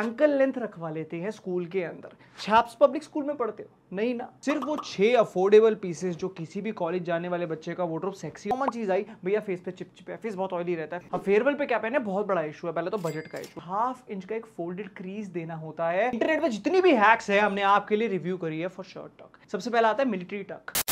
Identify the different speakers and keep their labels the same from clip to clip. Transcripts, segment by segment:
Speaker 1: ankle length रखवा लेते हैं स्कूल के अंदर छाप्स पब्लिक स्कूल में पढ़ते हो नहीं ना सिर्फ वो छह अफोर्डेबल पीसेस जो किसी भी कॉलेज जाने वाले बच्चे का वोड्रोप सेक्सी कॉमन चीज आई भैया फेस पे चिपचिप है फेस बहुत ऑयली रहता है फेयरवेल पे क्या पहने बहुत बड़ा इशू है पहले तो बजट का इशू हाफ इंच का एक फोल्डेड क्रीज देना होता है इंटरनेट पर जितनी भी हैक्स है हमने आपके लिए रिव्यू करी है फॉर शॉर्ट टक सबसे पहला आता है मिलिट्री टक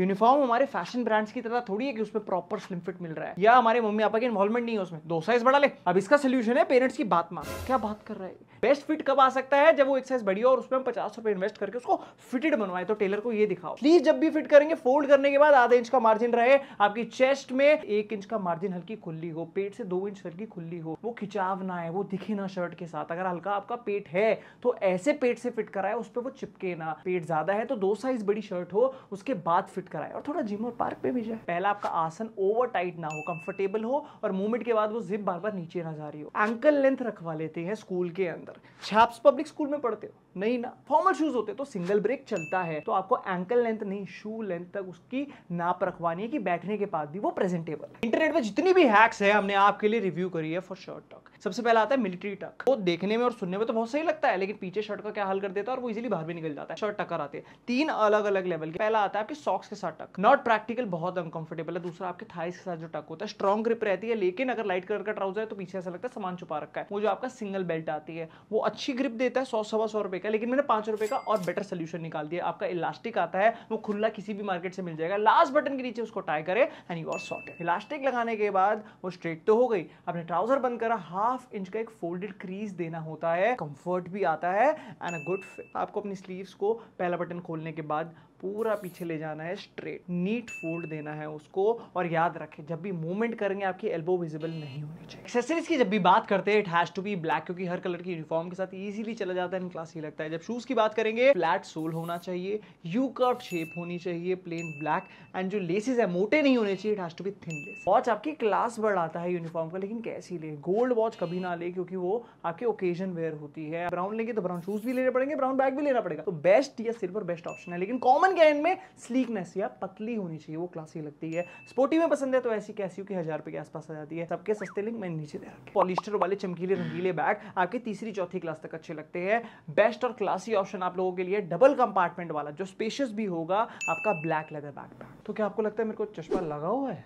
Speaker 1: यूनिफॉर्म हमारे फैशन ब्रांड्स की तरह थोड़ी है कि उसमें प्रॉपर स्लिम फिट मिल रहा है या हमारे मम्मी पापा की इन्वॉल्वमेंट नहीं है उसमें दो साइज बढ़ा ले अब इसका सोल्यूशन है पेरेंट्स की बात मान क्या बात कर रहा है बेस्ट फिट कब आ सकता है जब वो एक साइज बड़ी और उसमें हम पचास रुपए इन्वेस्ट करके उसको फिटेड बनवाए तो टेलर को ये दिखाओ प्लीज जब भी फिट करेंगे फोल्ड करने के बाद आधा इंच का मार्जिन रहे आपकी चेस्ट में एक इंच का मार्जिन हल्की खुली हो पेट से दो इंच हल्की खुली हो वो खिंचाव ना है वो दिखे ना शर्ट के साथ अगर हल्का आपका पेट है तो ऐसे पेट से फिट कराए उस पर वो चिपके ना पेट ज्यादा है तो दो साइज बड़ी शर्ट हो उसके बाद फिट फिट कराए और थोड़ा जिम और पार्क पे भी जाए पहला आपका आसन ओवर टाइट ना हो कंफर्टेबल हो और मूवमेंट के बाद वो जिप बार बार नीचे ना जा रही हो एंकल लेंथ रखवा लेते हैं स्कूल के अंदर छाप्स पब्लिक स्कूल में पढ़ते हो नहीं ना फॉर्मल शूज होते तो सिंगल ब्रेक चलता है तो आपको एंकल लेंथ नहीं शू लेंथ तक उसकी नाप रखवानी है कि बैठने के बाद भी वो प्रेजेंटेबल इंटरनेट पर जितनी भी हैक्स है हमने आपके लिए रिव्यू करी है फॉर शॉर्ट टॉक सबसे पहला आता है मिलिट्री टक वो देखने में और सुनने में तो बहुत सही लगता है लेकिन पीछे शर्ट का क्या हाल कर देता है और वो इजिली बाहर भी निकल जाता है शर्ट टकर आते हैं तीन अलग अलग लेवल के पहला आता है आपके सॉक्स के साथ टक नॉट प्रैक्टिकल बहुत अनकंफर्टेबल है दूसरा आपके थाइस के साथ जो टक होता है स्ट्रॉन्ग ग्रिप रहती है लेकिन अगर लाइट कलर का ट्राउजर है तो पीछे ऐसा लगता है सामान छुपा रखा है वो जो आपका सिंगल बेल्ट आती है वो अच्छी ग्रिप देता है सौ सवा सौ रुपए का लेकिन मैंने पांच रुपए का और बेटर सोल्यूशन निकाल दिया आपका इलास्टिक आता है वो खुला किसी भी मार्केट से मिल जाएगा लास्ट बटन के नीचे उसको टाई करे and you are sorted elastic लगाने के बाद वो स्ट्रेट तो हो गई आपने ट्राउजर बंद करा हाफ इंच का एक फोल्डेड क्रीज देना होता है कंफर्ट भी आता है एंड अ गुड फिट आपको अपनी स्लीव्स को पहला बटन खोलने के बाद पूरा पीछे ले जाना है स्ट्रेट नीट फोल्ड देना है उसको और याद रखें जब भी मूवमेंट करेंगे आपकी एल्बो विजिबल नहीं होनी चाहिए एक्सेसरीज की जब भी बात करते हैं it has to be black क्योंकि हर कलर की यूनिफॉर्म के साथ इजीली चला जाता है इन क्लास ही लगता है जब शूज की बात करेंगे फ्लैट सोल होना चाहिए यू कर्व शेप होनी चाहिए प्लेन ब्लैक एंड जो लेसेज है मोटे नहीं होने चाहिए it has to be thin lace watch आपकी क्लास बढ़ाता है यूनिफॉर्म का लेकिन कैसी ले गोल्ड वॉच कभी ना ले क्योंकि वो आपके ओकेजन वेयर होती है ब्राउन लेंगे तो ब्राउन शूज भी लेने पड़ेंगे ब्राउन बैग भी लेना पड़ेगा तो बेस्ट या सिल्वर बेस्ट ऑप्शन है लेकिन कॉमन ओपन गेंद में स्लीकनेस या पतली होनी चाहिए वो क्लासी लगती है स्पोर्टी में पसंद है तो ऐसी कैसी की हजार रुपए के आसपास आ जाती है सबके सस्ते लिंक मैं नीचे दे रखे पॉलिस्टर वाले चमकीले रंगीले बैग आपके तीसरी चौथी क्लास तक अच्छे लगते हैं बेस्ट और क्लासी ऑप्शन आप लोगों के लिए डबल कंपार्टमेंट वाला जो स्पेशियस भी होगा आपका ब्लैक लेदर बैग तो क्या आपको लगता है मेरे को चश्मा लगा हुआ है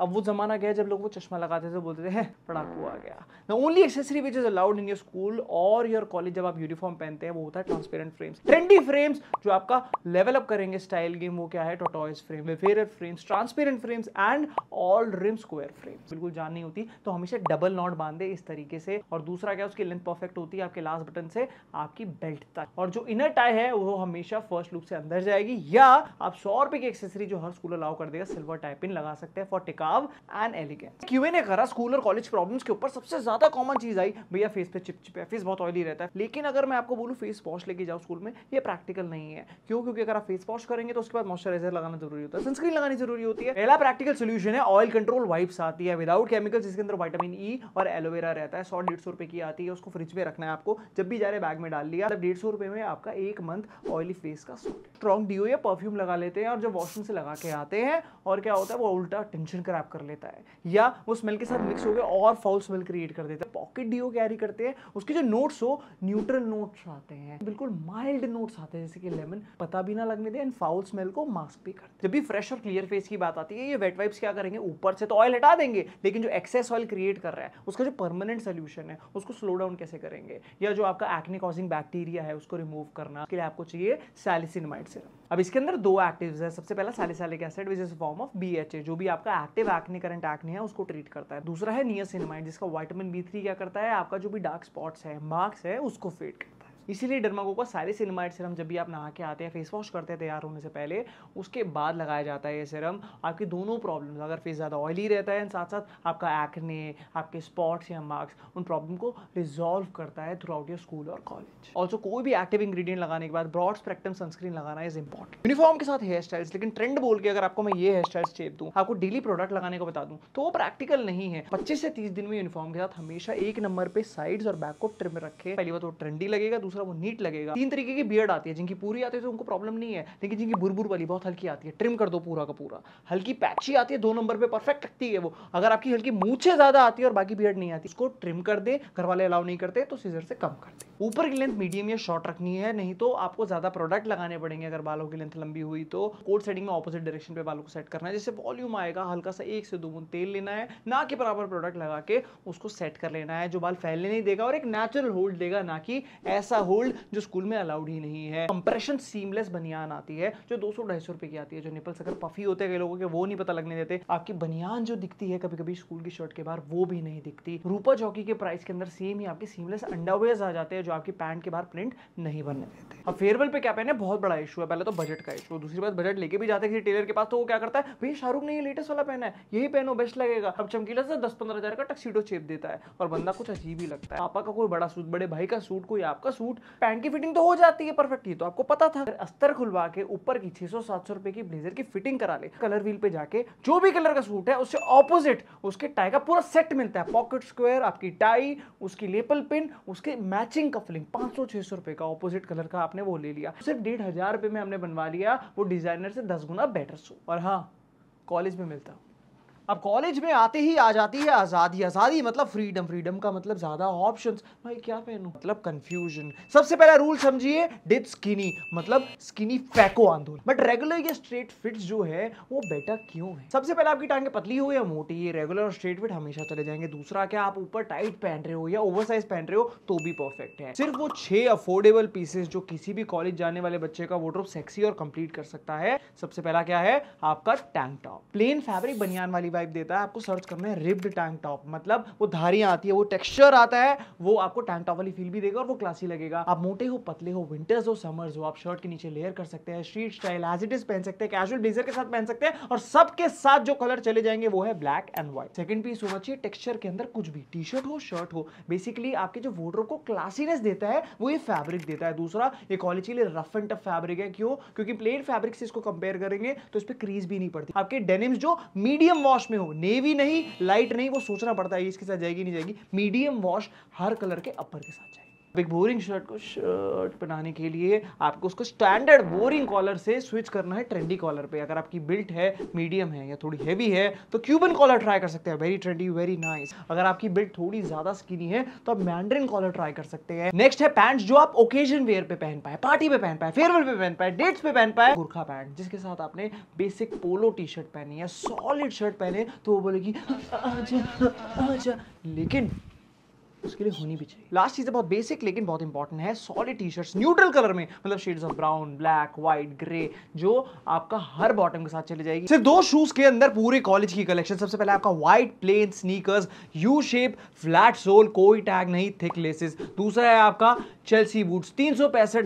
Speaker 1: अब वो जमाना गया जब लोग वो चश्मा लगाते थे तो बोलते थे है पड़ाकू आ गया the only accessory which is allowed in your school और योर कॉलेज जब आप यूनिफॉर्म पहनते हैं वो होता है ट्रांसपेरेंट फ्रेम्स ट्रेंडी फ्रेम्स जो आपका लेवल अप करेंगे स्टाइल गेम वो क्या है tortoise frame wayfarer frames transparent frames and all rim square frames बिल्कुल जान नहीं होती तो हमेशा डबल नॉट बांधे इस तरीके से और दूसरा क्या उसकी लेंथ परफेक्ट होती है आपके लास्ट बटन से आपकी बेल्ट तक और जो इनर टाई है वो हमेशा फर्स्ट लुक से अंदर जाएगी या आप सौ रुपए की एक्सेसरी जो हर स्कूल अलाउ कर देगा सिल्वर टाइपिन लगा सकते हैं फॉर टिका लव एंड एलिगेंस क्यूएन ए करा स्कूल और कॉलेज प्रॉब्लम्स के ऊपर सबसे ज्यादा कॉमन चीज आई भैया फेस पे चिपचिप है फेस बहुत ऑयली रहता है लेकिन अगर मैं आपको बोलूँ फेस वॉश लेके जाओ स्कूल में ये प्रैक्टिकल नहीं है क्यों क्योंकि अगर आप फेस वॉश करेंगे तो उसके बाद मॉइस्चराइजर लगाना जरूरी होता है सनस्क्रीन लगानी जरूरी होती है पहला प्रैक्टिकल सोल्यूशन है ऑयल कंट्रोल वाइप्स आती है विदाउट केमिकल्स जिसके अंदर वाइटामिन ई e और एलोवेरा रहता है सौ डेढ़ सौ रुपए की आती है उसको फ्रिज में रखना है आपको जब भी जा रहे बैग में डाल लिया मतलब डेढ़ सौ रुपए में आपका एक मंथ ऑयली फेस का स्ट्रॉन्ग डीओ या परफ्यूम लगा लेते हैं और जब वॉशरूम से लगा के आते हैं और क्या होता है वो उल्टा टेंशन करा ट्रैप कर लेता है या वो स्मेल के साथ मिक्स हो गया और फॉल स्मेल क्रिएट कर देता है पॉकेट डीओ कैरी करते हैं उसके जो नोट्स हो न्यूट्रल नोट्स आते हैं बिल्कुल माइल्ड नोट्स आते हैं जैसे कि लेमन पता भी ना लगने दे एंड फाउल स्मेल को मास्क भी करते जब भी फ्रेश और क्लियर फेस की बात आती है ये वेट वाइप्स क्या करेंगे ऊपर से तो ऑयल हटा देंगे लेकिन जो एक्सेस ऑयल क्रिएट कर रहा है उसका जो परमानेंट सोल्यूशन है उसको स्लो डाउन कैसे करेंगे या जो आपका एक्ने कॉजिंग बैक्टीरिया है उसको रिमूव करना के लिए आपको चाहिए सैलिसिनमाइड सिरम अब इसके अंदर दो एक्टिव है सबसे पहला salicylic acid which is form of B H A जो भी आपका एक्टिव एक्ने करंट एक्ने है उसको ट्रीट करता है दूसरा है नियसिनमाइड जिसका वाइटामिन बी थ्री क्या करता है आपका जो भी डार्क स्पॉट्स है मार्क्स है उसको फेड करता है इसीलिए डरमागो का सारे सिनेमाइड सिरम जब भी आप नहा के आते हैं फेस वॉश करते हैं तैयार होने से पहले उसके बाद लगाया जाता है ये सिरम आपकी दोनों प्रॉब्लम अगर फेस ज़्यादा ऑयली रहता है साथ साथ आपका एक्ने आपके स्पॉट्स या मार्क्स उन प्रॉब्लम को रिजॉल्व करता है थ्रू आउट योर स्कूल और कॉलेज ऑल्सो कोई भी एक्टिव इंग्रीडियंट लगाने के बाद ब्रॉड स्पेक्ट्रम सनस्क्रीन लगाना इज इंपॉर्टेंट यूनिफॉर्म के साथ हेयर स्टाइल्स लेकिन ट्रेंड बोल के अगर आपको मैं ये हेयर स्टाइल्स चेप दूँ आपको डेली प्रोडक्ट लगाने को बता दूँ तो वो प्रैक्टिकल नहीं है पच्चीस से तीस दिन में यूनिफॉर्म के साथ हमेशा एक नंबर पे साइड्स और बैक को ट्रिम रखे पहली बात वो तो ट्रेंडी लगेगा दूसरा दूसरा वो नीट लगेगा तीन तरीके की बियड आती है जिनकी पूरी आती है तो उनको प्रॉब्लम नहीं है लेकिन जिनकी बुरबुर वाली बहुत हल्की आती है ट्रिम कर दो पूरा का पूरा हल्की पैची आती है दो नंबर पर परफेक्ट लगती है वो अगर आपकी हल्की मूछे ज़्यादा आती है और बाकी बियड नहीं आती उसको ट्रिम कर दे घर वाले अलाउ नहीं करते तो सीजर से कम कर दे ऊपर की लेंथ मीडियम या शॉर्ट रखनी है नहीं तो आपको ज़्यादा प्रोडक्ट लगाने पड़ेंगे अगर बालों की लेंथ लंबी हुई तो कोर्ट सेटिंग में ऑपोजिट डायरेक्शन पे बालों को सेट करना है जिससे वॉल्यूम आएगा हल्का सा एक से दो बूंद तेल लेना है ना कि बराबर प्रोडक्ट लगा के उसको सेट कर लेना है जो बाल फैलने नहीं देगा और एक नेचुरल होल्ड देगा ना कि ऐसा होल्ड जो स्कूल में अलाउड ही नहीं है कंप्रेशन सीमलेस बनियान आती है जो दो सौ ढाई सौ रुपए की आती है जो निपल्स अगर पफी होते हैं कई लोगों के वो नहीं पता लगने देते आपकी बनियान जो दिखती है कभी कभी स्कूल की शर्ट के बाहर वो भी नहीं दिखती रूपा चौकी के प्राइस के अंदर सेम ही आपके सीमलेस अंडरवेयर आ जाते हैं जो आपकी पैंट के बाहर प्रिंट नहीं बनने देते अब फेयरवेल पे क्या पहने बहुत बड़ा इशू है पहले तो बजट का इशू दूसरी बात बजट लेके भी जाते किसी टेलर के पास तो वो क्या करता है भैया शाहरुख ने ये लेटेस्ट वाला पहना है यही पहनो बेस्ट लगेगा अब चमकीला से दस पंद्रह हजार का टक्सीडो चेप देता है और बंदा कुछ अजीब ही लगता है पापा का कोई बड़ा सूट बड़े भाई का सूट कोई आपका सूट पैंट की फिटिंग तो हो जाती है परफेक्ट ये तो आपको पता था अस्तर खुलवा के ऊपर की छह सौ सात सौ रुपए की ब्लेजर की फिटिंग करा ले कलर व्हील पे जाके जो भी कलर का सूट है उससे ऑपोजिट उसके टाई का पूरा सेट मिलता है पॉकेट स्क्वायर आपकी टाई उसकी लेपल पिन उसके मैचिंग कफलिंग पांच सौ छह सौ रुपए का ऑपोजिट कलर का आपने वो ले लिया सिर्फ डेढ़ हजार रुपए में हमने बनवा लिया वो डिजाइनर से दस गुना बेटर सूट और हाँ कॉलेज में मिलता हूँ अब कॉलेज में आते ही आ जाती है आज़ादी आज़ादी मतलब फ्रीडम फ्रीडम का मतलब ज़्यादा ऑप्शंस भाई क्या पहनू मतलब कंफ्यूजन सबसे पहला रूल समझिए डिप स्किनी मतलब स्किनी फैको आंदोलन बट रेगुलर या स्ट्रेट फिट जो है वो बेटर क्यों है सबसे पहले आपकी टांगे पतली हो या मोटी है रेगुलर और स्ट्रेट फिट हमेशा चले जाएंगे दूसरा क्या आप ऊपर टाइट पहन रहे हो या ओवर पहन रहे हो तो भी परफेक्ट है सिर्फ वो छह अफोर्डेबल पीसेस जो किसी भी कॉलेज जाने वाले बच्चे का वोट्रोप सेक्सी और कंप्लीट कर सकता है सबसे पहला क्या है आपका टैंक टॉप प्लेन फैब्रिक बनियान वाली वाइब देता है आपको सर्च करना है रिब्ड टैंक टॉप मतलब वो धारियां आती है वो टेक्सचर आता है वो आपको टैंक टॉप वाली फील भी देगा और वो क्लासी लगेगा आप मोटे हो पतले हो विंटर्स हो समर्स हो आप शर्ट के नीचे लेयर कर सकते हैं street style as it is पहन सकते हैं कैजुअल ब्लेजर के साथ पहन सकते हैं और सबके साथ जो कलर चले जाएंगे वो है black and white second piece होना चाहिए टेक्सचर के अंदर कुछ भी टी शर्ट हो शर्ट हो बेसिकली आपके जो वोटर को क्लासीनेस देता है वो ये फैब्रिक देता है दूसरा ये क्वालिटी के लिए रफ एंड टफ फैब्रिक है क्यों क्योंकि प्लेन फैब्रिक से इसको कंपेयर करेंगे तो इस पर क्रीज भी नहीं पड़ती आपके डेनिम्स जो मीडियम वॉश वॉश में हो नेवी नहीं लाइट नहीं वो सोचना पड़ता है इसके साथ जाएगी नहीं जाएगी मीडियम वॉश हर कलर के अपर के साथ जाएगी एक बोरिंग शर्ट को शर्ट बनाने के लिए आपको उसको स्टैंडर्ड बोरिंग कॉलर से स्विच करना है ट्रेंडी कॉलर पे अगर आपकी बिल्ट है मीडियम है या थोड़ी हैवी है तो क्यूबन कॉलर ट्राई कर सकते हैं वेरी ट्रेंडी वेरी नाइस अगर आपकी बिल्ट थोड़ी ज़्यादा स्किनी है तो आप मैंड्रिन कॉलर ट्राई कर सकते हैं नेक्स्ट है पैंट जो आप ओकेजन वेयर पे पहन पाए पार्टी पे पहन पाए फेयरवेल पे पहन पाए डेट्स पे पहन पाए गुरखा पैंट जिसके साथ आपने बेसिक पोलो टी शर्ट पहनी या सॉलिड शर्ट पहने तो वो बोलेगी लेकिन उसके लिए होनी भी चाहिए लास्ट चीज़ बहुत बेसिक लेकिन बहुत इंपॉर्टेंट है solid T shirts neutral colour में मतलब shades of brown black white grey जो आपका हर बॉटम के साथ चले जाएगी सिर्फ दो शूज के अंदर पूरे कॉलेज की कलेक्शन सबसे पहले आपका white plain sneakers U shape flat sole कोई टैग नहीं थिक लेसेस दूसरा है आपका चेल्सी बूट्स तीन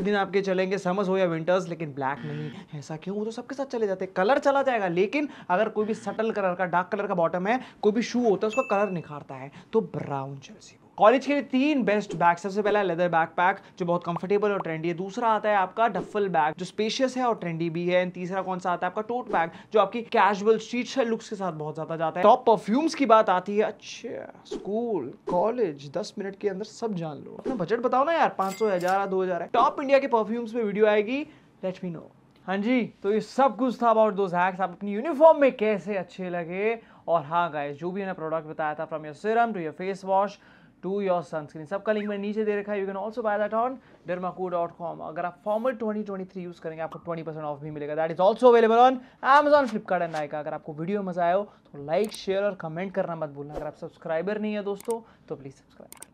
Speaker 1: दिन आपके चलेंगे समर्स हो या विंटर्स लेकिन ब्लैक नहीं ऐसा क्यों वो तो सबके साथ चले जाते कलर चला जाएगा लेकिन अगर कोई भी सटल कलर का डार्क कलर का बॉटम है कोई भी शू होता है उसका कलर निखारता है तो ब्राउन चेल्सी कॉलेज के लिए तीन बेस्ट बैग सबसे पहला लेदर बैकपैक जो बहुत कंफर्टेबल और ट्रेंडी है दूसरा आता है आपका डफल बैग जो स्पेशियस है और ट्रेंडी भी है एंड तीसरा कौन सा आता है आपका टोट बैग जो आपकी कैजुअल स्ट्रीट लुक्स के साथ बहुत ज्यादा जाता है टॉप परफ्यूम्स की बात आती है अच्छा स्कूल कॉलेज दस मिनट के अंदर सब जान लो अपना बजट बताओ ना यार पांच सौ हजार दो हजार टॉप इंडिया के परफ्यूम्स में वीडियो आएगी लेट मी नो हाँ जी तो ये सब कुछ था अबाउट दो हैक्स आप अपनी यूनिफॉर्म में कैसे अच्छे लगे और हाँ गाइस जो भी मैंने प्रोडक्ट बताया था from your serum to your face wash to your sunscreen सबका लिंक मैं नीचे दे रखा है you can also buy that on Derma Co dot com अगर आप formal twenty twenty three use करेंगे आपको ट्वेंटी परसेंट ऑफ भी मिलेगा that is also available on Amazon Flipkart and Nykaa अगर आपको वीडियो मजा आए हो तो लाइक शेयर और कमेंट करना मत भूलना अगर आप सब्सक्राइबर नहीं है दोस्तों तो प्लीज़ सब्सक्राइब